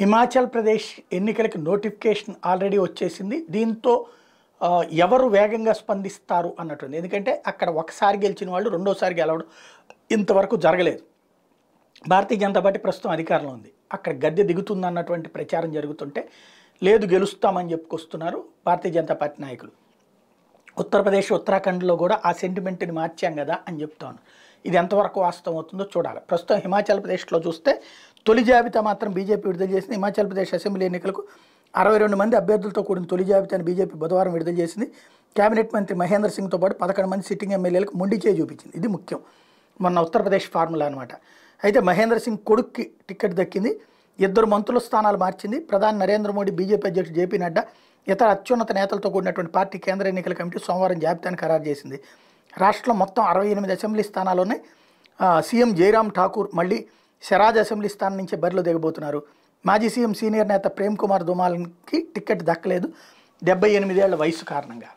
హిమాచల్ ప్రదేశ్ ఎన్నికలకి notification already వచ్చేసింది దీంతో ఎవరు వేగంగా స్పందిస్తారు అన్నట్టుంది ఎందుకంటే అక్కడ ఒకసారి గెలిచిన వాళ్ళు రెండోసారి గెలవడం ఇంతవరకు జరగలేదు భారతీయ జనతా పార్టీ ప్రస్తుతం అధికారంలో ఉంది అక్కడ గద్దె దిగుతుందన్నటువంటి ప్రచారం జరుగుతుంటే లేదు గెలుస్తామని చెప్పుకొస్తున్నారు భారతీయ జనతా పార్టీ నాయకులు ఉత్తరప్రదేశ్ ఉత్తరాఖండ్లో కూడా ఆ సెంటిమెంట్ని మార్చాం కదా అని చెప్తాను ఇది ఎంతవరకు వాస్తవం అవుతుందో చూడాలి ప్రస్తుతం హిమాచల్ ప్రదేశ్లో చూస్తే తొలి జాబితా మాత్రం బీజేపీ విడుదల చేసింది హిమాచల్ ప్రదేశ్ అసెంబ్లీ ఎన్నికలకు అరవై రెండు మంది అభ్యర్థులతో కూడిన తొలి జాబితాను బీజేపీ బుధవారం విడుదల చేసింది కేబినెట్ మంత్రి మహేంద్ర సింగ్తో పాటు పదకొండు మంది సిట్టింగ్ ఎమ్మెల్యేలకు మొండి చేయి చూపించింది ఇది ముఖ్యం మొన్న ఉత్తరప్రదేశ్ ఫార్ములా అనమాట అయితే మహేంద్ర సింగ్ కొడుక్కి టికెట్ దక్కింది ఇద్దరు మంత్రుల స్థానాలు మార్చింది ప్రధాని నరేంద్ర మోడీ బీజేపీ అధ్యక్షుడు జేపీ నడ్డా ఇతర అత్యున్నత నేతలతో కూడినటువంటి పార్టీ కేంద్ర ఎన్నికల కమిటీ సోమవారం జాబితాను ఖరారు చేసింది రాష్ట్రంలో మొత్తం అరవై ఎనిమిది అసెంబ్లీ స్థానాలు ఉన్నాయి సీఎం జయరాం ఠాకూర్ మళ్ళీ షరాజ్ అసెంబ్లీ స్థానం నుంచే బరిలో దిగబోతున్నారు మాజీ సీఎం సీనియర్ నేత ప్రేమ్ కుమార్ దుమాల్కి టిక్కెట్ దక్కలేదు డెబ్బై ఎనిమిదేళ్ల వయసు కారణంగా